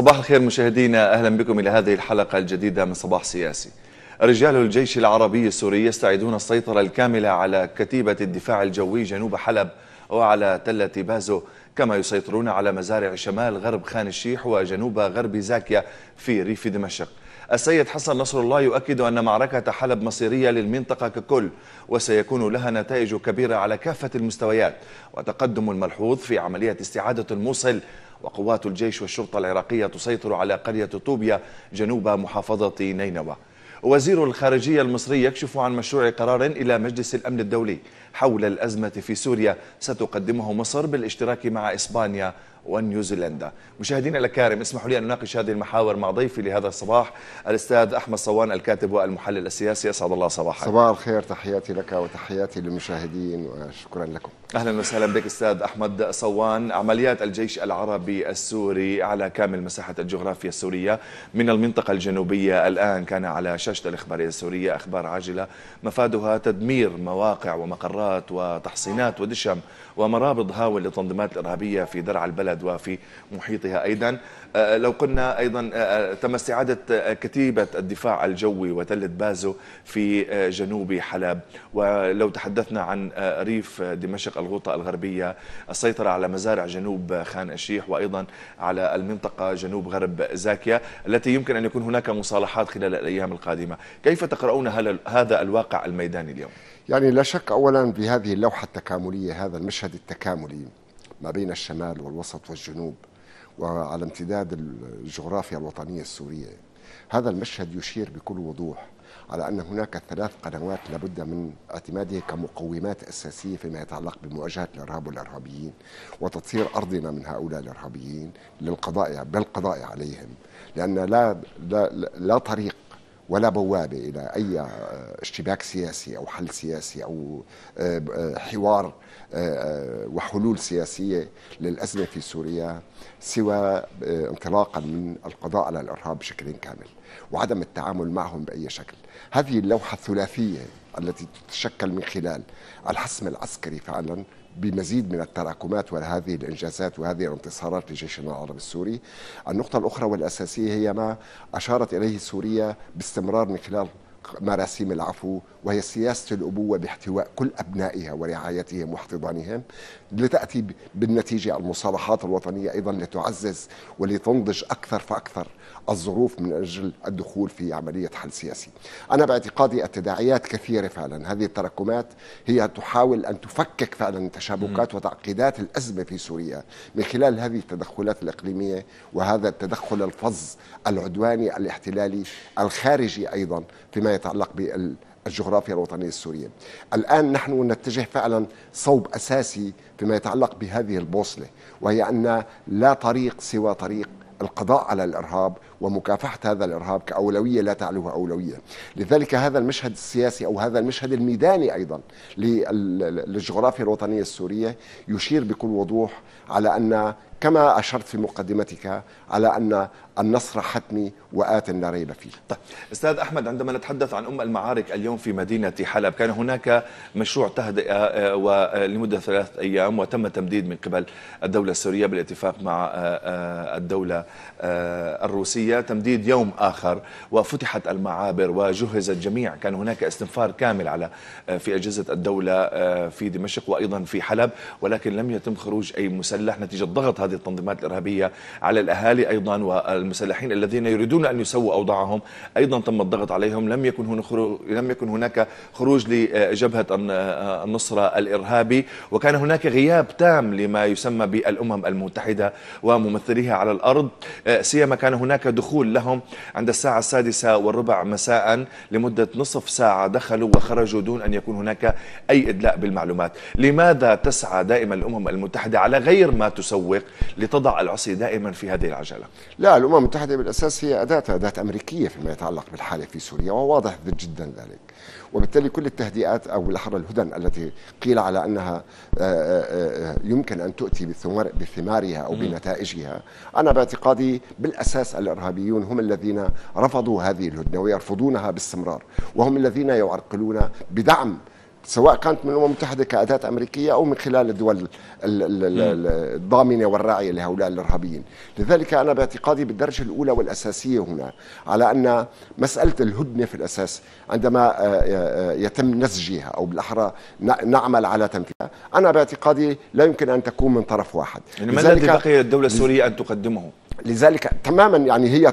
صباح الخير مشاهدينا أهلا بكم إلى هذه الحلقة الجديدة من صباح سياسي رجال الجيش العربي السوري يستعيدون السيطرة الكاملة على كتيبة الدفاع الجوي جنوب حلب وعلى تلة بازو كما يسيطرون على مزارع شمال غرب خان الشيح وجنوب غرب زاكيا في ريف دمشق السيد حسن نصر الله يؤكد أن معركة حلب مصيرية للمنطقة ككل وسيكون لها نتائج كبيرة على كافة المستويات وتقدم الملحوظ في عملية استعادة الموصل وقوات الجيش والشرطة العراقية تسيطر على قرية طوبيا جنوب محافظة نينوى وزير الخارجية المصري يكشف عن مشروع قرار إلى مجلس الأمن الدولي حول الأزمة في سوريا ستقدمه مصر بالاشتراك مع إسبانيا ونيوزيلندا مشاهدينا الأكارم اسمحوا لي أن أناقش هذه المحاور مع ضيفي لهذا الصباح الأستاذ أحمد صوان الكاتب والمحلل السياسي أسعد الله صباحك صباح الخير تحياتي لك وتحياتي للمشاهدين وشكرا لكم أهلا وسهلا بك أستاذ أحمد صوان عمليات الجيش العربي السوري على كامل مساحة الجغرافيا السورية من المنطقة الجنوبية الآن كان على شاشة الإخبارية السورية أخبار عاجلة مفادها تدمير مواقع ومقرات وتحصينات ودشم ومرابط هاول للتنظيمات الإرهابية في درع البلد البلد وفي محيطها أيضا آه، آه، لو قلنا أيضا آه، تم استعادة كتيبة الدفاع الجوي وتلة بازو في جنوب حلب ولو تحدثنا عن ريف دمشق الغوطة الغربية السيطرة على مزارع جنوب خان الشيح وأيضا على المنطقة جنوب غرب زاكيا التي يمكن أن يكون هناك مصالحات خلال الأيام القادمة كيف تقرؤون هذا الواقع الميداني اليوم؟ يعني لا شك أولا بهذه اللوحة التكاملية هذا المشهد التكاملي ما بين الشمال والوسط والجنوب وعلى امتداد الجغرافيا الوطنية السورية هذا المشهد يشير بكل وضوح على أن هناك ثلاث قنوات لابد من اعتمادها كمقومات أساسية فيما يتعلق بمواجهة الإرهاب والإرهابيين وتطهير أرضنا من هؤلاء الإرهابيين للقضاء بالقضاء عليهم لأن لا, لا, لا طريق ولا بوابه الى اي آه، اشتباك سياسي او حل سياسي او آه، آه، حوار وحلول سياسيه للازمه في سوريا سوى انطلاقا من القضاء على الارهاب بشكل كامل وعدم التعامل معهم باي شكل. هذه اللوحه الثلاثيه التي تتشكل من خلال الحسم العسكري فعلا بمزيد من التراكمات وهذه الانجازات وهذه الانتصارات لجيشنا العربي السوري. النقطه الاخرى والاساسيه هي ما اشارت اليه سوريا باستمرار من خلال مراسيم العفو وهي سياسة الأبوة باحتواء كل أبنائها ورعايتهم واحتضانهم لتأتي بالنتيجة المصالحات الوطنية أيضا لتعزز ولتنضج أكثر فأكثر الظروف من أجل الدخول في عملية حل سياسي أنا باعتقادي التداعيات كثيرة فعلا هذه التراكمات هي تحاول أن تفكك فعلا تشابكات وتعقيدات الأزمة في سوريا من خلال هذه التدخلات الإقليمية وهذا التدخل الفظ العدواني الاحتلالي الخارجي أيضا فيما يتعلق بال الجغرافيا الوطنية السورية الآن نحن نتجه فعلا صوب أساسي فيما يتعلق بهذه البوصلة وهي أن لا طريق سوى طريق القضاء على الإرهاب ومكافحة هذا الإرهاب كأولوية لا تعلوها أولوية لذلك هذا المشهد السياسي أو هذا المشهد الميداني أيضا للجغرافيا الوطنية السورية يشير بكل وضوح على أن كما أشرت في مقدمتك على أن النصر حتمي وآت لا ريب فيه طيب أستاذ أحمد عندما نتحدث عن أم المعارك اليوم في مدينة حلب كان هناك مشروع تهدئة آه، آه، آه، لمدة ثلاثة أيام وتم تمديد من قبل الدولة السورية بالاتفاق مع الدولة الروسية روسيا تمديد يوم آخر وفتحت المعابر وجهزت الجميع كان هناك استنفار كامل على آه، في أجهزة الدولة آه، في دمشق وأيضا في حلب ولكن لم يتم خروج أي مسلح نتيجة ضغط هذه التنظيمات الإرهابية على الأهالي أيضا والمسلحين الذين يريدون أن يسووا أوضاعهم أيضا تم الضغط عليهم لم يكن هناك لم يكن هناك خروج لجبهة النصرة الإرهابي وكان هناك غياب تام لما يسمى بالأمم المتحدة وممثليها على الأرض آه، سيما كان هناك الدخول لهم عند الساعة السادسة والربع مساء لمدة نصف ساعة دخلوا وخرجوا دون أن يكون هناك أي إدلاء بالمعلومات لماذا تسعى دائما الأمم المتحدة على غير ما تسوق لتضع العصي دائما في هذه العجلة لا الأمم المتحدة بالأساس هي أداة أداة أمريكية فيما يتعلق بالحالة في سوريا وواضح جدا ذلك وبالتالي كل التهدئات او بالاحرى الهدن التي قيل على انها آه، آه، آه، يمكن ان تؤتي بثمارها او بنتائجها انا باعتقادي بالاساس الارهابيون هم الذين رفضوا هذه الهدنه ويرفضونها باستمرار وهم الذين يعرقلون بدعم سواء كانت من الامم المتحده كاداه امريكيه او من خلال الدول الضامنه والراعيه لهؤلاء الارهابيين، لذلك انا باعتقادي بالدرجه الاولى والاساسيه هنا على ان مساله الهدنه في الاساس عندما آه، آه، يتم نسجها او بالاحرى نعمل على تنفيذها، انا باعتقادي لا يمكن ان تكون من طرف واحد. يعني ما الذي بقي للدوله السوريه ان تقدمه؟ لذلك تماما يعني هي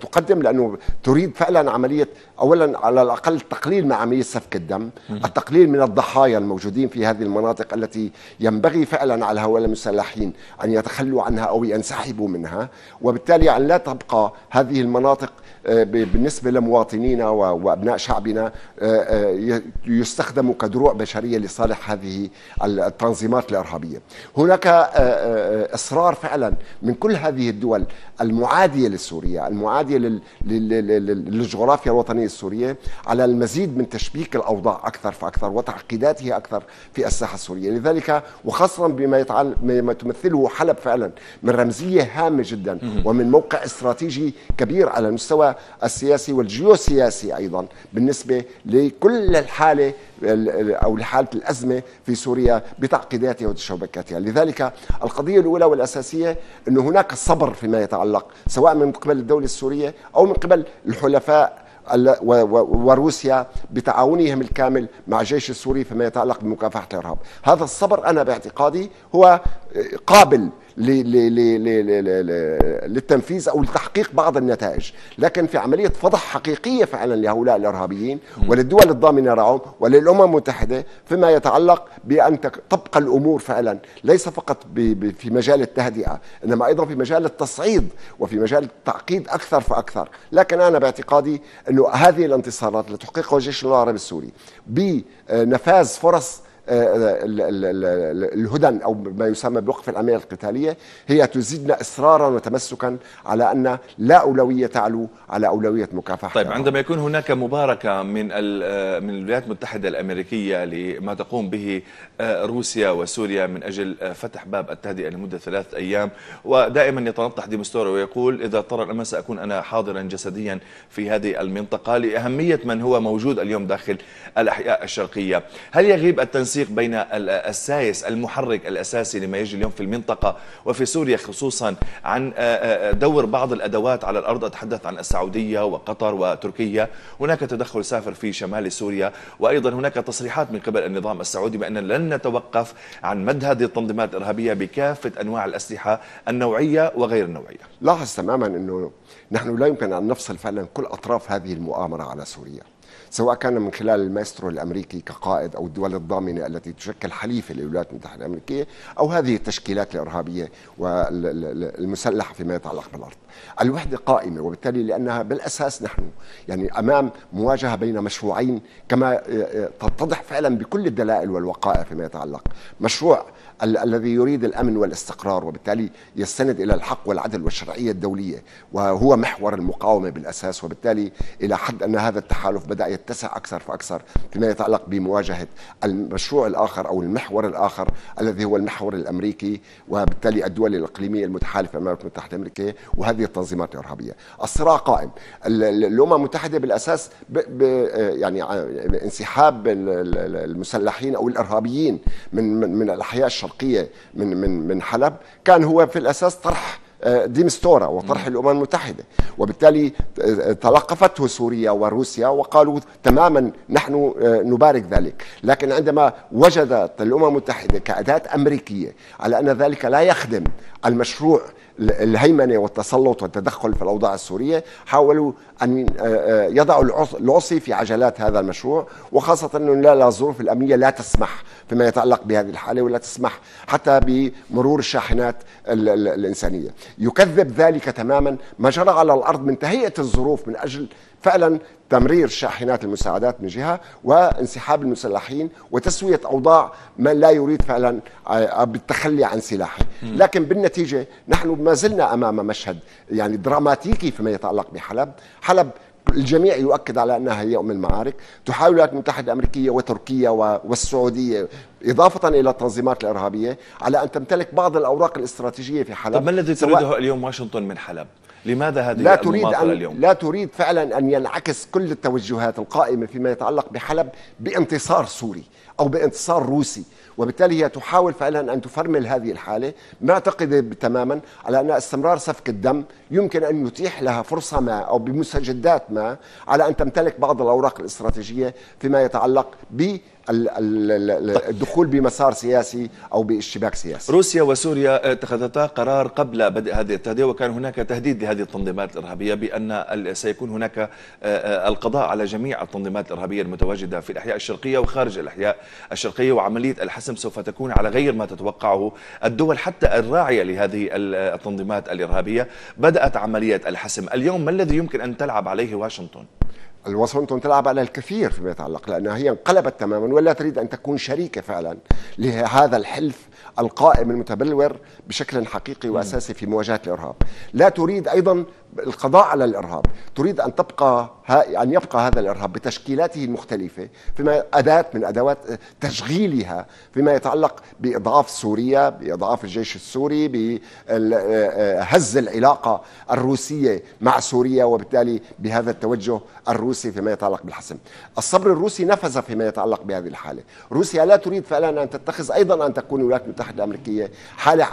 تقدم لانه تريد فعلا عمليه اولا على الاقل تقليل من عمليه سفك الدم، التقليل من الضحايا الموجودين في هذه المناطق التي ينبغي فعلا على هؤلاء المسلحين ان يتخلوا عنها او ينسحبوا منها، وبالتالي ان لا تبقى هذه المناطق آه، بالنسبة لمواطنينا وأبناء شعبنا آه، آه، يستخدموا كدروع بشرية لصالح هذه التنظيمات الإرهابية هناك إصرار فعلا من كل هذه الدول المعادية لسوريا المعادية للجغرافيا الوطنية السورية على المزيد من تشبيك الأوضاع أكثر فأكثر وتعقيداته أكثر في الساحة السورية لذلك وخاصة بما, يتعل... ما تمثله حلب فعلا من رمزية هامة جدا ومن موقع استراتيجي كبير على مستوى السياسي والجيوسياسي أيضا بالنسبة لكل الحالة أو لحالة الأزمة في سوريا بتعقيداتها وتشابكاتها لذلك القضية الأولى والأساسية انه هناك صبر فيما يتعلق سواء من قبل الدولة السورية أو من قبل الحلفاء وروسيا بتعاونهم الكامل مع الجيش السوري فيما يتعلق بمكافحة الإرهاب هذا الصبر أنا باعتقادي هو قابل للتنفيذ او لتحقيق بعض النتائج، لكن في عمليه فضح حقيقيه فعلا لهؤلاء الارهابيين وللدول الضامنه لهم وللامم المتحده فيما يتعلق بان تبقى الامور فعلا ليس فقط في مجال التهدئه، انما ايضا في مجال التصعيد وفي مجال التعقيد اكثر فاكثر، لكن انا باعتقادي انه هذه الانتصارات اللي تحققها الجيش العربي السوري بنفاذ فرص آه، الهدن او ما يسمى بوقف العمليه القتاليه هي تزيدنا اصرارا وتمسكا على ان لا اولويه تعلو على اولويه مكافحه طيب عندما يكون هناك مباركه من آه، من الولايات المتحده الامريكيه لما تقوم به آه، روسيا وسوريا من اجل فتح باب التهدئه لمده ثلاث ايام ودائما يتنطح ديمستور ويقول اذا اضطر الامر ساكون انا حاضرا جسديا في هذه المنطقه لاهميه من هو موجود اليوم داخل الاحياء الشرقيه هل يغيب التنسيق التنسيق بين السايس المحرك الأساسي لما يجري اليوم في المنطقة وفي سوريا خصوصا عن آه، آه، دور بعض الأدوات على الأرض أتحدث عن السعودية وقطر وتركيا هناك تدخل سافر في شمال سوريا وأيضا هناك تصريحات من قبل النظام السعودي بأن لن نتوقف عن مد هذه التنظيمات الإرهابية بكافة أنواع الأسلحة النوعية وغير النوعية لاحظ تماما أنه نحن لا يمكن أن نفصل فعلا كل أطراف هذه المؤامرة على سوريا سواء كان من خلال المايسترو الامريكي كقائد او الدول الضامنه التي تشكل حليفه للولايات المتحده الامريكيه او هذه التشكيلات الارهابيه والمسلحه فيما يتعلق بالارض. الوحده قائمه وبالتالي لانها بالاساس نحن يعني امام مواجهه بين مشروعين كما تتضح فعلا بكل الدلائل والوقائع فيما يتعلق، مشروع ال- الذي يريد الامن والاستقرار وبالتالي يستند الى الحق والعدل والشرعيه الدوليه وهو محور المقاومه بالاساس وبالتالي الى حد ان هذا التحالف بدا يتسع اكثر فاكثر فيما يتعلق بمواجهه المشروع الاخر او المحور الاخر الذي هو المحور الامريكي وبالتالي الدول الاقليميه المتحالفه مع الولايات المتحده الامريكيه وهذه التنظيمات الارهابيه الصراع قائم الامم المتحده بالاساس ب ب يعني انسحاب المسلحين او الارهابيين من من, من الاحياء الشرقيه الشرقيه من من من حلب كان هو في الاساس طرح آه، ديمستورا وطرح الامم المتحده وبالتالي آه، تلقفته سوريا وروسيا وقالوا تماما نحن آه، نبارك ذلك لكن عندما وجدت الامم المتحده كاداه امريكيه على ان ذلك لا يخدم المشروع الهيمنه والتسلط والتدخل في الاوضاع السوريه حاولوا ان آه، آه، يضعوا العصي في عجلات هذا المشروع وخاصه انه لا الظروف الامنيه لا تسمح فيما يتعلق بهذه الحاله ولا تسمح حتى بمرور الشاحنات الانسانيه يكذب ذلك تماما ما جرى على الارض من تهيئه الظروف من اجل فعلا تمرير شاحنات المساعدات من جهه وانسحاب المسلحين وتسويه اوضاع من لا يريد فعلا آه، بالتخلي عن سلاحه، لكن بالنتيجه نحن ما زلنا امام مشهد يعني دراماتيكي فيما يتعلق بحلب، حلب الجميع يؤكد على انها هي ام المعارك، تحاول الولايات المتحده الامريكيه وتركيا والسعوديه اضافه الى التنظيمات الارهابيه على ان تمتلك بعض الاوراق الاستراتيجيه في حلب. طب ما الذي تريده اليوم واشنطن من حلب؟ لماذا هذه لا تريد أن اليوم؟ لا تريد فعلا أن ينعكس كل التوجهات القائمة فيما يتعلق بحلب بانتصار سوري أو بانتصار روسي وبالتالي هي تحاول فعلا أن تفرمل هذه الحالة معتقدة تماما على أن استمرار سفك الدم يمكن أن يتيح لها فرصة ما أو بمستجدات ما على أن تمتلك بعض الأوراق الاستراتيجية فيما يتعلق ب الدخول بمسار سياسي او باشتباك سياسي روسيا وسوريا اتخذتا قرار قبل بدء هذه التهدئه وكان هناك تهديد لهذه التنظيمات الارهابيه بان سيكون هناك آه، آه، القضاء على جميع التنظيمات الارهابيه المتواجده في الاحياء الشرقيه وخارج الاحياء الشرقية وعملية الحسم سوف تكون على غير ما تتوقعه الدول حتى الراعية لهذه التنظيمات الإرهابية بدأت عملية الحسم اليوم ما الذي يمكن أن تلعب عليه واشنطن؟ واشنطن تلعب على الكثير فيما يتعلق لأنها هي انقلبت تماما ولا تريد أن تكون شريكة فعلا لهذا الحلف القائم المتبلور بشكل حقيقي وأساسي في مواجهة الإرهاب لا تريد أيضا القضاء على الارهاب، تريد ان تبقى ان يبقى هذا الارهاب بتشكيلاته المختلفه فيما اداه من ادوات تشغيلها فيما يتعلق باضعاف سوريا، باضعاف الجيش السوري، بهز العلاقه الروسيه مع سوريا وبالتالي بهذا التوجه الروسي فيما يتعلق بالحسم. الصبر الروسي نفذ فيما يتعلق بهذه الحاله، روسيا لا تريد فعلا ان تتخذ ايضا ان تكون الولايات المتحده الامريكيه حاله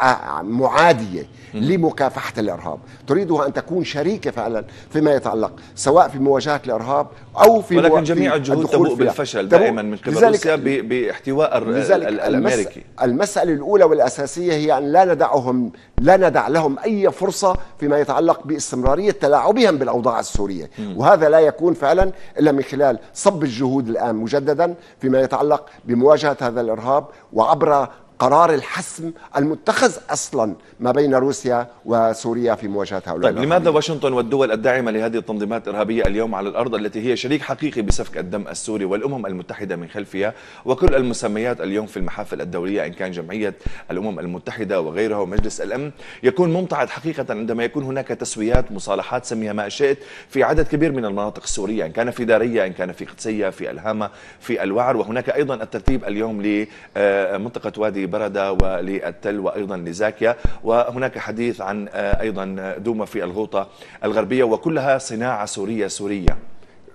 معاديه لمكافحه الارهاب، تريدها ان تكون شريكه فعلا فيما يتعلق سواء في مواجهه الارهاب او في ولكن جميع الجهود تبوء بالفشل دائما من قبل روسيا باحتواء الامريكي المساله الاولى والاساسيه هي ان لا ندعهم لا ندع لهم اي فرصه فيما يتعلق باستمراريه تلاعبهم بالاوضاع السوريه م. وهذا لا يكون فعلا الا من خلال صب الجهود الان مجددا فيما يتعلق بمواجهه هذا الارهاب وعبر قرار الحسم المتخذ اصلا ما بين روسيا وسوريا في مواجهه هؤلاء طيب لماذا واشنطن والدول الداعمه لهذه التنظيمات الارهابيه اليوم على الارض التي هي شريك حقيقي بسفك الدم السوري والامم المتحده من خلفها وكل المسميات اليوم في المحافل الدوليه ان كان جمعيه الامم المتحده وغيرها ومجلس الامن يكون ممتعد حقيقه عندما يكون هناك تسويات مصالحات سميها ما شئت في عدد كبير من المناطق السوريه ان كان في داريه ان كان في قدسيه في الهامه في الوعر وهناك ايضا الترتيب اليوم لمنطقه وادي لبردة وللتل وأيضا لزاكيا وهناك حديث عن آه، أيضا دوما في الغوطة الغربية وكلها صناعة سورية سورية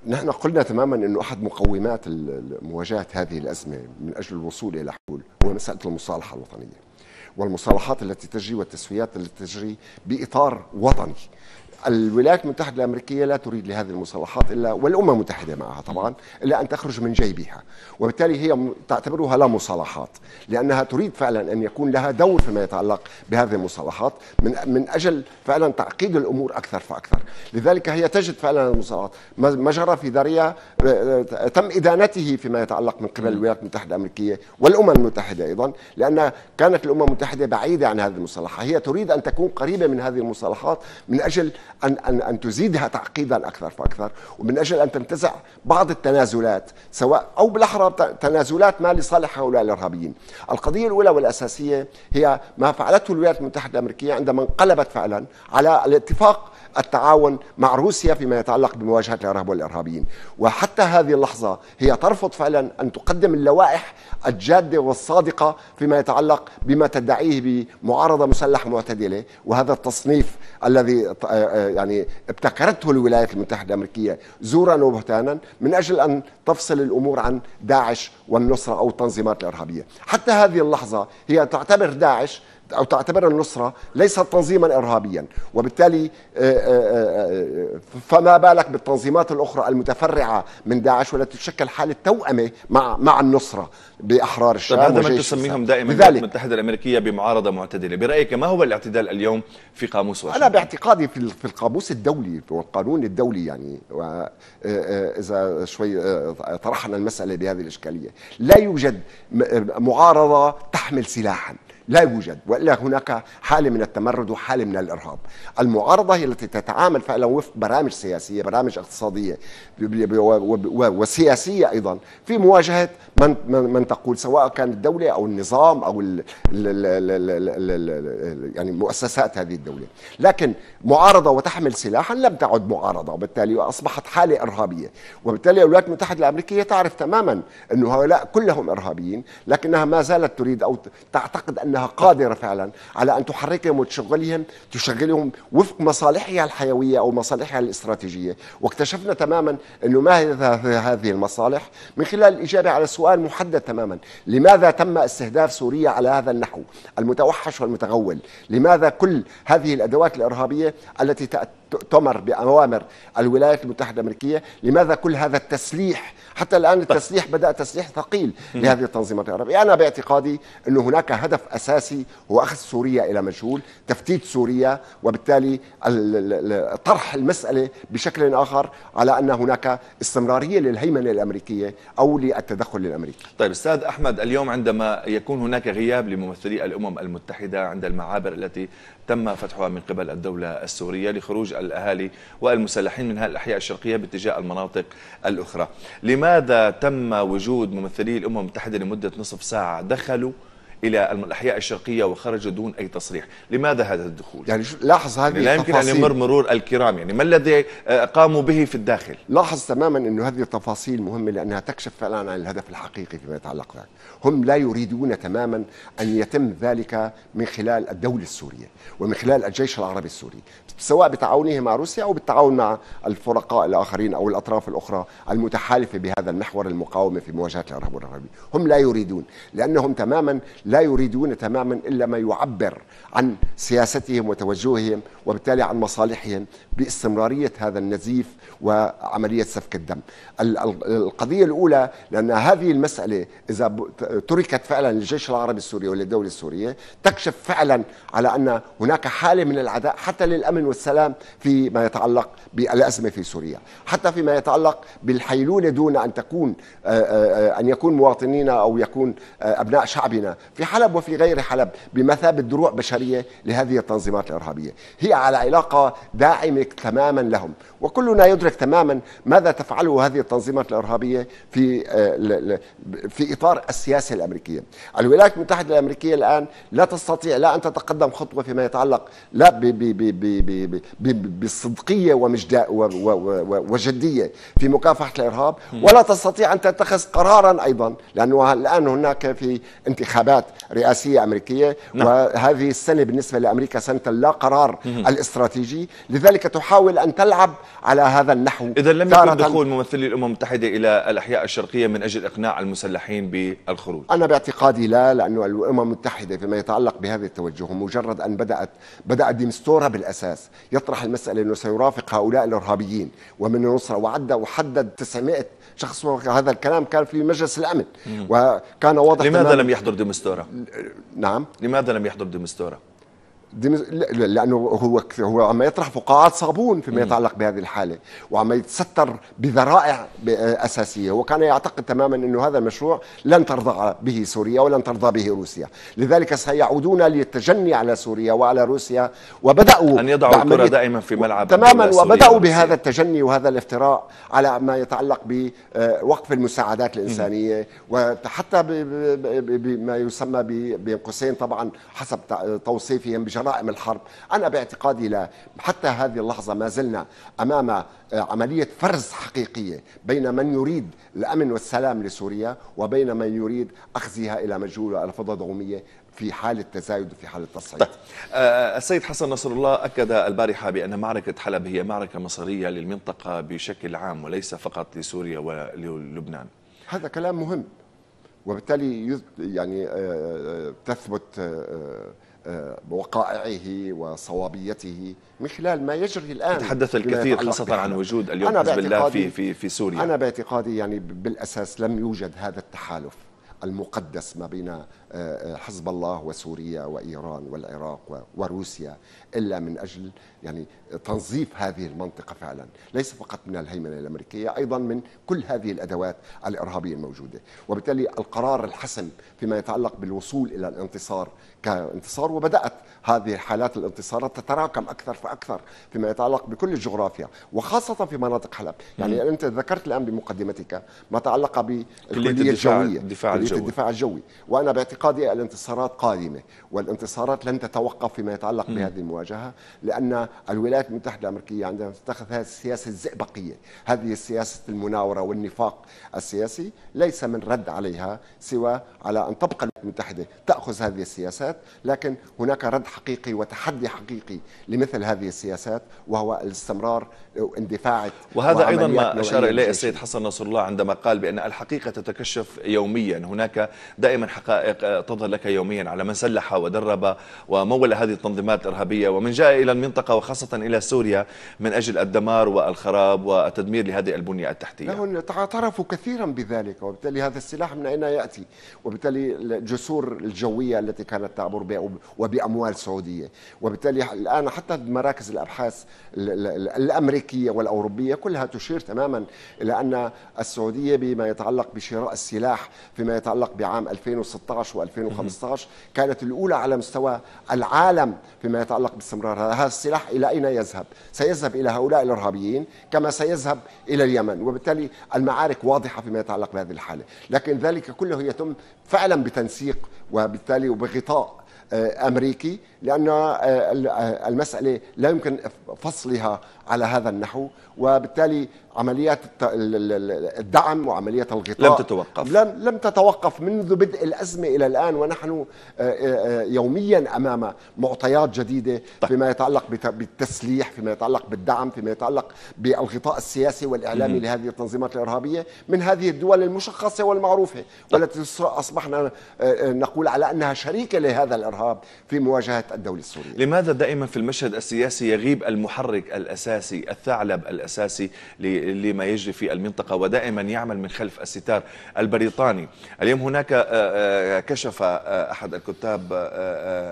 نحن قلنا تماما انه احد مقومات مواجهه هذه الازمه من اجل الوصول الى حلول هو مساله المصالحه الوطنيه والمصالحات التي تجري والتسويات التي تجري باطار وطني الولايات المتحدة الأمريكية لا تريد لهذه المصالحات إلا والأمم المتحدة معها طبعا إلا أن تخرج من جيبها وبالتالي هي تعتبرها لا مصالحات لأنها تريد فعلا أن يكون لها دور فيما يتعلق بهذه المصالحات من, من أجل فعلا تعقيد الأمور أكثر فأكثر لذلك هي تجد فعلا المصالحات ما جرى في داريا آه، آه، تم إدانته فيما يتعلق من قبل الولايات المتحدة الأمريكية والأمم المتحدة أيضا لأن كانت الأمم المتحدة بعيدة عن هذه المصالحة هي تريد أن تكون قريبة من هذه المصالحات من أجل ان ان ان تزيدها تعقيدا اكثر فاكثر ومن اجل ان تنتزع بعض التنازلات سواء او بالاحرى تنازلات ما لصالح هؤلاء الارهابيين. القضيه الاولى والاساسيه هي ما فعلته الولايات المتحده الامريكيه عندما انقلبت فعلا على الاتفاق التعاون مع روسيا فيما يتعلق بمواجهة الإرهاب والإرهابيين وحتى هذه اللحظة هي ترفض فعلا أن تقدم اللوائح الجادة والصادقة فيما يتعلق بما تدعيه بمعارضة مسلحة معتدلة وهذا التصنيف الذي آه، آه، يعني ابتكرته الولايات المتحدة الأمريكية زورا وبهتانا من أجل أن تفصل الأمور عن داعش والنصرة أو التنظيمات الإرهابية حتى هذه اللحظة هي تعتبر داعش أو تعتبر النصرة ليست تنظيما إرهابيا وبالتالي آه، آه، آه، فما بالك بالتنظيمات الأخرى المتفرعة من داعش والتي تشكل حالة توأمة مع مع النصره بأحرار طيب، الشام هذا ما تسميهم دائما الولايات المتحدة الأمريكية بمعارضة معتدلة برأيك ما هو الاعتدال اليوم في قاموس واشنطن؟ أنا باعتقادي في القاموس الدولي والقانون الدولي يعني إذا شوي طرحنا المسألة بهذه الإشكالية لا يوجد معارضة تحمل سلاحا لا يوجد والا هناك حاله من التمرد وحاله من الارهاب. المعارضه هي التي تتعامل فعلا وفق برامج سياسيه، برامج اقتصاديه وسياسيه ايضا في مواجهه من من تقول سواء كان الدوله او النظام او ال ال ال يعني مؤسسات هذه الدوله، لكن معارضه وتحمل سلاحا لم تعد معارضه وبالتالي اصبحت حاله ارهابيه، وبالتالي الولايات المتحده الامريكيه تعرف تماما انه هؤلاء كلهم ارهابيين، لكنها ما زالت تريد او تعتقد ان انها قادره فعلا على ان تحركهم وتشغلهم تشغلهم وفق مصالحها الحيويه او مصالحها الاستراتيجيه، واكتشفنا تماما انه ما هذه المصالح من خلال الاجابه على سؤال محدد تماما، لماذا تم استهداف سوريا على هذا النحو المتوحش والمتغول؟ لماذا كل هذه الادوات الارهابيه التي تؤتمر بأوامر الولايات المتحدة الأمريكية لماذا كل هذا التسليح حتى الآن التسليح بدأ تسليح ثقيل لهذه التنظيمات العربية يعني أنا باعتقادي أن هناك هدف أساسي هو أخذ سوريا إلى مجهول تفتيت سوريا وبالتالي طرح المسألة بشكل آخر على أن هناك استمرارية للهيمنة الأمريكية أو للتدخل الأمريكي طيب أستاذ أحمد اليوم عندما يكون هناك غياب لممثلي الأمم المتحدة عند المعابر التي تم فتحها من قبل الدولة السورية لخروج الأهالي والمسلحين من هذه الأحياء الشرقية باتجاه المناطق الأخرى لماذا تم وجود ممثلي الأمم المتحدة لمدة نصف ساعة دخلوا الى الاحياء الشرقيه وخرج دون اي تصريح، لماذا هذا الدخول؟ يعني لاحظ هذه يعني لا يمكن التفاصيل. ان يمر مرور الكرام، يعني ما الذي قاموا به في الداخل؟ لاحظ تماما انه هذه التفاصيل مهمه لانها تكشف فعلا عن الهدف الحقيقي فيما يتعلق بذلك، هم لا يريدون تماما ان يتم ذلك من خلال الدوله السوريه ومن خلال الجيش العربي السوري، سواء بتعاونه مع روسيا او بالتعاون مع الفرقاء الاخرين او الاطراف الاخرى المتحالفه بهذا المحور المقاومه في مواجهه الارهاب والارهابي، هم لا يريدون لانهم تماما لا يريدون تماما الا ما يعبر عن سياستهم وتوجههم وبالتالي عن مصالحهم باستمراريه هذا النزيف وعمليه سفك الدم. القضيه الاولى لان هذه المساله اذا تركت فعلا للجيش العربي السوري وللدوله السوريه تكشف فعلا على ان هناك حاله من العداء حتى للامن والسلام فيما يتعلق بالازمه في سوريا، حتى فيما يتعلق بالحيلوله دون ان تكون آه، آه، آه، ان يكون مواطنينا او يكون ابناء شعبنا في في حلب وفي غير حلب بمثابة دروع بشرية لهذه التنظيمات الإرهابية هي على علاقة داعمة تماما لهم وكلنا يدرك تماما ماذا تفعله هذه التنظيمات الإرهابية في آه، في إطار السياسة الأمريكية الولايات المتحدة الأمريكية الآن لا تستطيع لا أن تتقدم خطوة فيما يتعلق لا بصدقية وجدية في مكافحة الإرهاب ولا تستطيع أن تتخذ قرارا أيضا لأنه الآن هناك في انتخابات انتخابات رئاسيه امريكيه نعم. وهذه السنه بالنسبه لامريكا سنه اللا قرار مم. الاستراتيجي لذلك تحاول ان تلعب على هذا النحو اذا لم يكن دخول ممثلي الامم المتحده الى الاحياء الشرقيه من اجل اقناع المسلحين بالخروج انا باعتقادي لا لانه الامم المتحده فيما يتعلق بهذا التوجه مجرد ان بدات بدا ديمستورا بالاساس يطرح المساله انه سيرافق هؤلاء الارهابيين ومن النصره وعد وحدد 900 شخص هذا الكلام كان في مجلس الامن مم. وكان واضح لماذا لم يحضر ديمستورا ديمستورا نعم لماذا لم يحضر ديمستورا لانه هو هو عم يطرح فقاعات صابون فيما يتعلق بهذه الحاله وعم يتستر بذرائع آه، اساسيه وكان يعتقد تماما انه هذا المشروع لن ترضى به سوريا ولن ترضى به روسيا لذلك سيعودون للتجني على سوريا وعلى روسيا وبداوا ان يضعوا الكره دائما في ملعب تماما وبداوا بهذا التجني وهذا الافتراء على ما يتعلق بوقف آه، المساعدات الانسانيه وحتى بما يسمى بين قوسين طبعا حسب توصيفهم بجرائم جرائم الحرب أنا باعتقادي لا حتى هذه اللحظة ما زلنا أمام آه، عملية فرز حقيقية بين من يريد الأمن والسلام لسوريا وبين من يريد أخذها إلى مجهول الفضة ضغومية في حالة تزايد وفي حالة التصعيد طيب. آه، السيد حسن نصر الله أكد البارحة بأن معركة حلب هي معركة مصيرية للمنطقة بشكل عام وليس فقط لسوريا ولبنان هذا كلام مهم وبالتالي يعني آه، تثبت وقائعه وصوابيته من خلال ما يجري الان تحدث الكثير خاصه عن وجود اليوم حزب الله في في في سوريا انا باعتقادي يعني بالاساس لم يوجد هذا التحالف المقدس ما بين آه، آه، حزب الله وسوريا وايران والعراق وروسيا إلا من أجل يعني تنظيف هذه المنطقة فعلا ليس فقط من الهيمنة الأمريكية أيضا من كل هذه الأدوات الإرهابية الموجودة وبالتالي القرار الحسم فيما يتعلق بالوصول إلى الانتصار كانتصار وبدأت هذه حالات الانتصارات تتراكم أكثر فأكثر فيما يتعلق بكل الجغرافيا وخاصة في مناطق حلب يعني م. أنت ذكرت الآن بمقدمتك ما تعلق بالكلية الجوية الدفاع الجوي. الدفاع الجوي وأنا باعتقادي الانتصارات قادمة والانتصارات لن تتوقف فيما يتعلق م. بهذه المواجهة المواجهه لان الولايات المتحده الامريكيه عندما تتخذ هذه السياسه الزئبقيه هذه السياسه المناوره والنفاق السياسي ليس من رد عليها سوى على ان تبقى الولايات المتحده تاخذ هذه السياسات لكن هناك رد حقيقي وتحدي حقيقي لمثل هذه السياسات وهو الاستمرار اندفاع وهذا ايضا ما اشار اليه السيد حسن نصر الله عندما قال بان الحقيقه تتكشف يوميا هناك دائما حقائق تظهر لك يوميا على من سلح ودرب ومول هذه التنظيمات الارهابيه ومن جاء إلى المنطقة وخاصة إلى سوريا من أجل الدمار والخراب والتدمير لهذه البنية التحتية لهم اعترفوا كثيرا بذلك وبالتالي هذا السلاح من أين يأتي وبالتالي الجسور الجوية التي كانت تعبر وبأموال سعودية وبالتالي الآن حتى مراكز الأبحاث الأمريكية والأوروبية كلها تشير تماما إلى أن السعودية بما يتعلق بشراء السلاح فيما يتعلق بعام 2016 و2015 كانت الأولى على مستوى العالم فيما يتعلق باستمرار هذا هذا السلاح إلى أين يذهب؟ سيذهب إلى هؤلاء الإرهابيين كما سيذهب إلى اليمن وبالتالي المعارك واضحة فيما يتعلق بهذه الحالة لكن ذلك كله يتم فعلا بتنسيق وبالتالي وبغطاء آه، امريكي لان آه، آه، المساله لا يمكن فصلها على هذا النحو وبالتالي عمليات الدعم وعمليه الغطاء لم تتوقف لم لم تتوقف منذ بدء الازمه الى الان ونحن يوميا امام معطيات جديده طيب. فيما يتعلق بالتسليح فيما يتعلق بالدعم فيما يتعلق بالغطاء السياسي والاعلامي م- لهذه التنظيمات الارهابيه من هذه الدول المشخصه والمعروفه طيب. والتي اصبحنا نقول على انها شريكه لهذا الارهاب الارهاب في مواجهه الدوله السوريه لماذا دائما في المشهد السياسي يغيب المحرك الاساسي الثعلب الاساسي لما يجري في المنطقه ودائما يعمل من خلف الستار البريطاني اليوم هناك آه، آه، كشف آه، احد الكتاب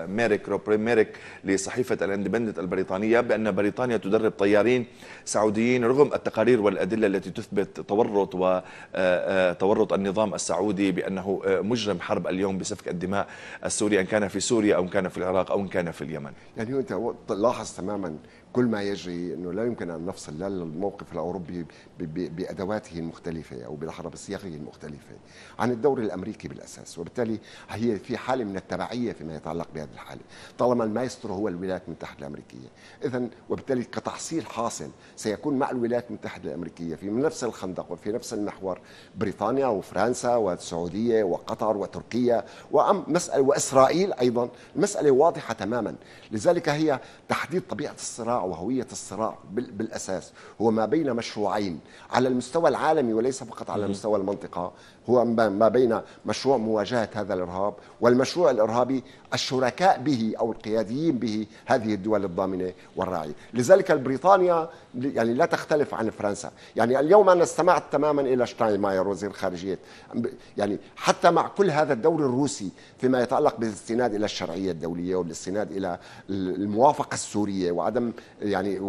ميريك روبري ميريك لصحيفه الاندبندنت البريطانيه بان بريطانيا تدرب طيارين سعوديين رغم التقارير والادله التي تثبت تورط وتورط النظام السعودي بانه مجرم حرب اليوم بسفك الدماء السوري ان كان في سوريا سوريا أو إن كان في العراق أو إن كان في اليمن يعني أنت لاحظ تماما كل ما يجري انه لا يمكن ان نفصل لا الموقف الاوروبي بادواته المختلفه او بالاحرى بصياغه المختلفه عن الدور الامريكي بالاساس وبالتالي هي في حاله من التبعيه فيما يتعلق بهذه الحاله طالما المايسترو هو الولايات المتحده الامريكيه اذا وبالتالي كتحصيل حاصل سيكون مع الولايات المتحده الامريكيه في نفس الخندق وفي نفس المحور بريطانيا وفرنسا والسعوديه وقطر وتركيا ومساله واسرائيل ايضا المساله واضحه تماما لذلك هي تحديد طبيعه الصراع وهوية الصراع بالأساس هو ما بين مشروعين على المستوى العالمي وليس فقط على مستوى المنطقة هو ما بين مشروع مواجهة هذا الإرهاب والمشروع الإرهابي الشركاء به أو القياديين به هذه الدول الضامنة والراعية لذلك بريطانيا يعني لا تختلف عن فرنسا يعني اليوم أنا استمعت تماما إلى شتاينماير وزير الخارجية يعني حتى مع كل هذا الدور الروسي فيما يتعلق بالاستناد إلى الشرعية الدولية والاستناد إلى الموافقة السورية وعدم يعني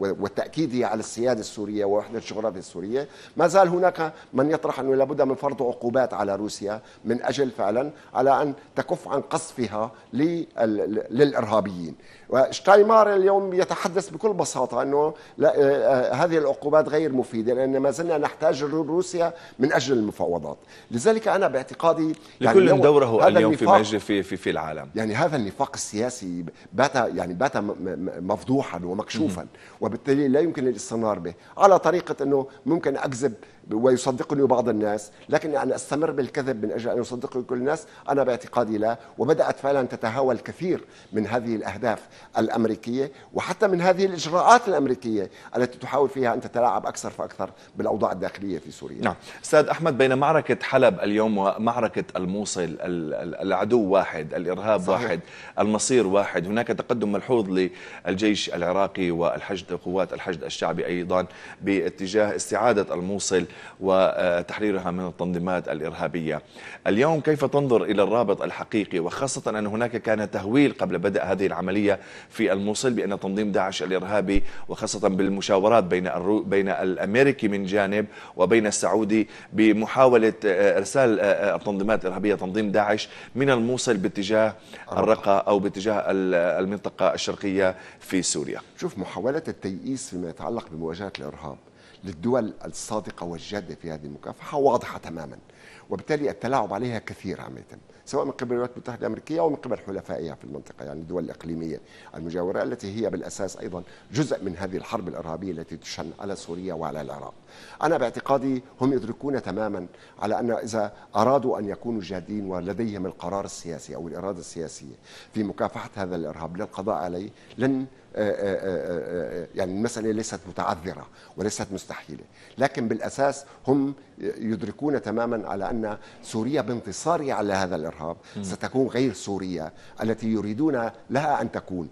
والتأكيد على السيادة السورية ووحدة الجغرافيا السورية ما زال هناك من يطرح أنه لابد من فرض عقوبات على روسيا من أجل فعلا على أن تكف عن قصفها للإرهابيين وشتايمار اليوم يتحدث بكل بساطة أنه لا آه، آه، هذه العقوبات غير مفيدة لأن ما زلنا نحتاج روسيا من أجل المفاوضات لذلك أنا باعتقادي يعني لكل دوره اليوم في, مجل في, في, في العالم يعني هذا النفاق السياسي بات يعني بات مفضوحا ومكشوفا وبالتالي لا يمكن الاستنار به على طريقة أنه ممكن أكذب ويصدقني بعض الناس لكن أن يعني أستمر بالكذب من أجل أن يصدقني كل الناس أنا باعتقادي لا وبدأت فعلا تتهاوى الكثير من هذه الأهداف الأمريكية وحتى من هذه الإجراءات الأمريكية التي تحاول فيها أن تتلاعب أكثر فأكثر بالأوضاع الداخلية في سوريا نعم أستاذ أحمد بين معركة حلب اليوم ومعركة الموصل العدو واحد الإرهاب صحيح. واحد المصير واحد هناك تقدم ملحوظ للجيش العراقي والحشد قوات الحشد الشعبي أيضا باتجاه استعادة الموصل وتحريرها من التنظيمات الإرهابية اليوم كيف تنظر إلى الرابط الحقيقي وخاصة أن هناك كان تهويل قبل بدء هذه العملية في الموصل بأن تنظيم داعش الإرهابي وخاصة بالمشاورات بين بين الأمريكي من جانب وبين السعودي بمحاولة آه، إرسال آه، آه، التنظيمات الإرهابية تنظيم داعش من الموصل باتجاه الرقة أو باتجاه المنطقة الشرقية في سوريا شوف محاولة التيئيس فيما يتعلق بمواجهة الإرهاب للدول الصادقة والجادة في هذه المكافحة واضحة تماما وبالتالي التلاعب عليها كثير عامة سواء من قبل الولايات المتحدة الأمريكية أو من قبل حلفائها في المنطقة يعني الدول الإقليمية المجاورة التي هي بالأساس أيضا جزء من هذه الحرب الإرهابية التي تشن على سوريا وعلى العراق أنا باعتقادي هم يدركون تماما على أن إذا أرادوا أن يكونوا جادين ولديهم القرار السياسي أو الإرادة السياسية في مكافحة هذا الإرهاب للقضاء عليه لن آه، آه، آه، يعني المسألة ليست متعذرة وليست مستحيلة لكن بالأساس هم يدركون تماما على أن سوريا بانتصارها على هذا الإرهاب ستكون غير سوريا التي يريدون لها أن تكون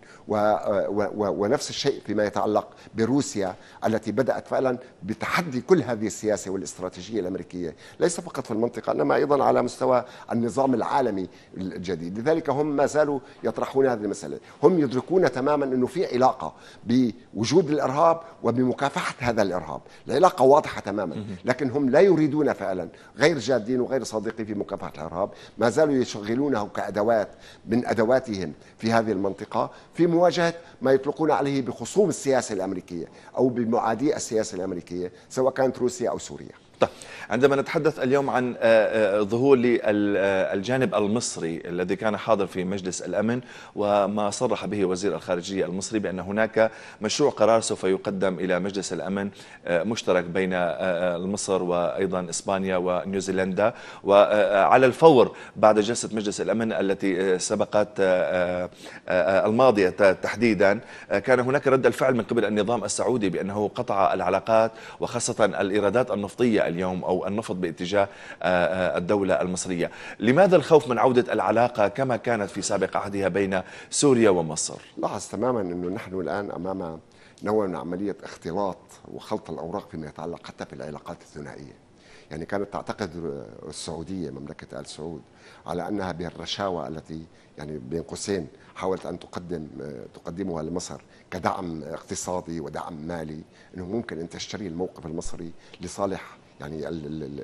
ونفس الشيء فيما يتعلق بروسيا التي بدأت فعلا بتحدي كل هذه السياسة والاستراتيجية الأمريكية ليس فقط في المنطقة إنما أيضا على مستوى النظام العالمي الجديد لذلك هم ما زالوا يطرحون هذه المسألة هم يدركون تماما أنه في علاقه بوجود الارهاب وبمكافحه هذا الارهاب، العلاقه واضحه تماما، لكن هم لا يريدون فعلا غير جادين وغير صادقين في مكافحه الارهاب، ما زالوا يشغلونه كادوات من ادواتهم في هذه المنطقه في مواجهه ما يطلقون عليه بخصوم السياسه الامريكيه او بمعادي السياسه الامريكيه سواء كانت روسيا او سوريا. طيب عندما نتحدث اليوم عن آه، آه، ظهور للجانب المصري الذي كان حاضر في مجلس الأمن وما صرح به وزير الخارجية المصري بأن هناك مشروع قرار سوف يقدم إلى مجلس الأمن آه، مشترك بين مصر وأيضا إسبانيا ونيوزيلندا وعلى الفور بعد جلسة مجلس الأمن التي سبقت الماضية تحديدا كان هناك رد الفعل من قبل النظام السعودي بأنه قطع العلاقات وخاصة الإيرادات النفطية اليوم أو النفض باتجاه آه، آه، الدولة المصرية لماذا الخوف من عودة العلاقة كما كانت في سابق عهدها بين سوريا ومصر لاحظ تماما أنه نحن الآن أمام نوع من عملية اختلاط وخلط الأوراق فيما يتعلق حتى في العلاقات الثنائية يعني كانت تعتقد السعودية مملكة آل سعود على أنها بالرشاوى التي يعني بين قوسين حاولت أن تقدم آه، تقدمها لمصر كدعم اقتصادي ودعم مالي أنه ممكن أن تشتري الموقف المصري لصالح يعني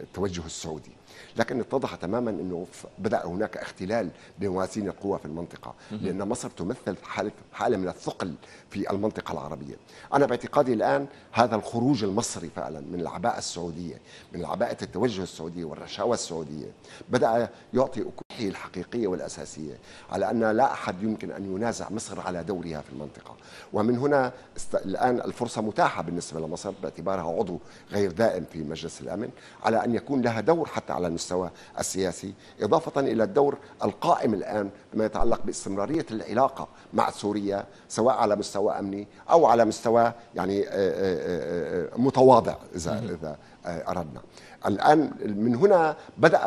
التوجه السعودي لكن اتضح تماما أنه بدأ هناك اختلال بموازين القوى في المنطقة لأن مصر تمثل حالة, حالة من الثقل في المنطقة العربية أنا باعتقادي الآن هذا الخروج المصري فعلا من العباءة السعودية من العباءة التوجه السعودية والرشاوى السعودية بدأ يعطي أكوحه الحقيقية والأساسية على أن لا أحد يمكن أن ينازع مصر على دورها في المنطقة ومن هنا است... الآن الفرصة متاحة بالنسبة لمصر باعتبارها عضو غير دائم في مجلس الأمن على أن يكون لها دور حتى على المستوى السياسي إضافة إلى الدور القائم الآن بما يتعلق باستمرارية العلاقة مع سوريا سواء على مستوى أمني أو على مستوى يعني آه، آه، آه، متواضع إذا آه، أردنا الآن من هنا بدأ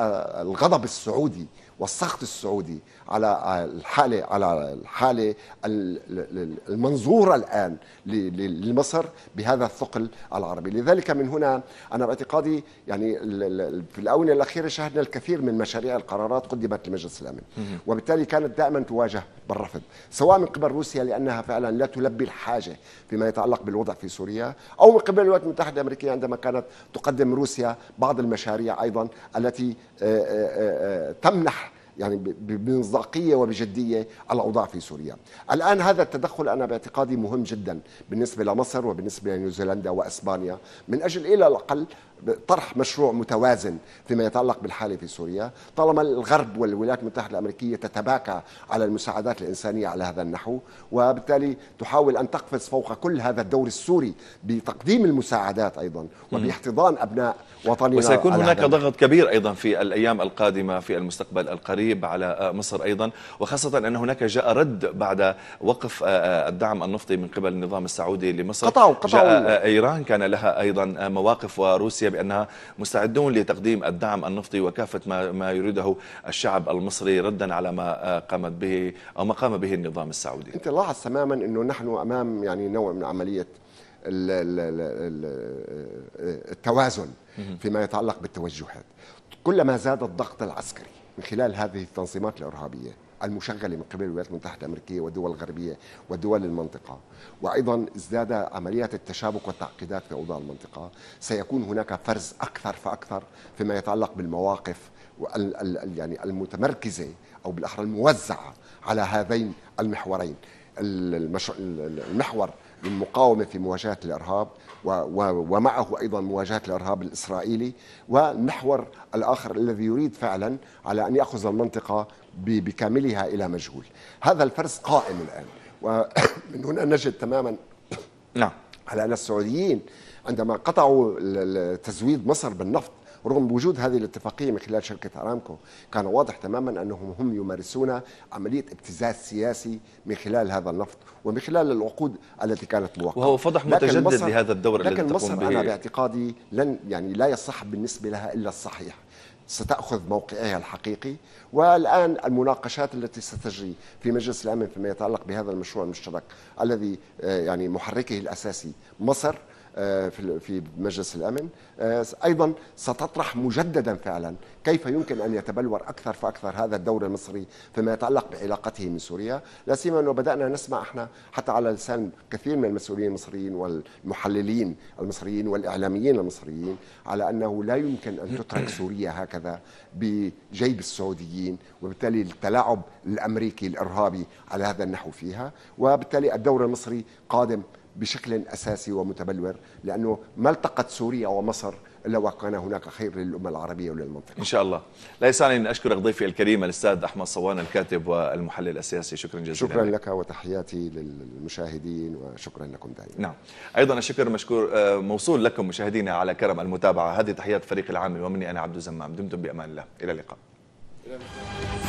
الغضب السعودي والسخط السعودي على آه، الحالة على الحالة المنظورة الآن لمصر بهذا الثقل العربي لذلك من هنا أنا باعتقادي يعني في الآونة الأخيرة شهدنا الكثير من مشاريع القرارات قدمت لمجلس الأمن وبالتالي كانت دائما تواجه بالرفض سواء من قبل روسيا لأنها فعلا لا تلبي الحاجة فيما يتعلق بالوضع في سوريا أو من قبل الولايات المتحدة الأمريكية عندما كانت تقدم تقدم روسيا بعض المشاريع ايضا التي آه، آه، آه، تمنح يعني بمصداقية وبجدية الأوضاع في سوريا الآن هذا التدخل أنا باعتقادي مهم جدا بالنسبة لمصر وبالنسبة لنيوزيلندا وأسبانيا من أجل إلى الأقل طرح مشروع متوازن فيما يتعلق بالحاله في سوريا، طالما الغرب والولايات المتحده الامريكيه تتباكى على المساعدات الانسانيه على هذا النحو، وبالتالي تحاول ان تقفز فوق كل هذا الدور السوري بتقديم المساعدات ايضا وباحتضان ابناء وطننا وسيكون هناك ضغط كبير ايضا في الايام القادمه في المستقبل القريب على مصر ايضا، وخاصه ان هناك جاء رد بعد وقف آه، آه، الدعم النفطي من قبل النظام السعودي لمصر قطعوا قطعوا جاء آه، ايران كان لها ايضا مواقف وروسيا بأنها مستعدون لتقديم الدعم النفطي وكافة ما, ما يريده الشعب المصري ردا على ما آه، قامت به أو ما قام به النظام السعودي أنت لاحظ تماما أنه نحن أمام يعني نوع من عملية آه، التوازن فيما يتعلق بالتوجهات كلما زاد الضغط العسكري من خلال هذه التنظيمات الإرهابية المشغلة من قبل الولايات المتحدة الأمريكية والدول الغربية ودول المنطقة وأيضا ازداد عمليات التشابك والتعقيدات في أوضاع المنطقة سيكون هناك فرز أكثر فأكثر فيما يتعلق بالمواقف يعني المتمركزة أو بالأحرى الموزعة على هذين المحورين المحور للمقاومة في مواجهة الإرهاب ومعه أيضا مواجهة الإرهاب الإسرائيلي والمحور الآخر الذي يريد فعلا على أن يأخذ المنطقة بكاملها إلى مجهول هذا الفرس قائم الآن ومن هنا نجد تماما نعم على أن السعوديين عندما قطعوا تزويد مصر بالنفط رغم وجود هذه الاتفاقية من خلال شركة أرامكو كان واضح تماما أنهم هم يمارسون عملية ابتزاز سياسي من خلال هذا النفط ومن خلال العقود التي كانت موقعة وهو فضح متجدد لهذا الدور الذي لكن مصر أنا باعتقادي لن يعني لا يصح بالنسبة لها إلا الصحيح ستأخذ موقعها الحقيقي والآن المناقشات التي ستجري في مجلس الأمن فيما يتعلق بهذا المشروع المشترك الذي آه، يعني محركه الأساسي مصر آه، في مجلس الامن آه، ايضا ستطرح مجددا فعلا كيف يمكن ان يتبلور اكثر فاكثر هذا الدور المصري فيما يتعلق بعلاقته من سوريا لا سيما انه بدانا نسمع احنا حتى على لسان كثير من المسؤولين المصريين والمحللين المصريين والاعلاميين المصريين على انه لا يمكن ان تترك سوريا هكذا بجيب السعوديين وبالتالي التلاعب الامريكي الارهابي على هذا النحو فيها وبالتالي الدور المصري قادم بشكل اساسي ومتبلور لانه ما التقت سوريا ومصر الا وكان هناك خير للامه العربيه وللمنطقه. ان شاء الله، لا يسعني ان اشكرك ضيفي الكريم الاستاذ احمد صوان الكاتب والمحلل السياسي، شكرا جزيلا. شكرا لك وتحياتي للمشاهدين وشكرا لكم دائما. نعم، ايضا الشكر مشكور آه، موصول لكم مشاهدينا على كرم المتابعه، هذه تحيات فريق العامل ومني انا عبد الزمام، دمتم بامان الله، الى اللقاء. إلى اللقاء.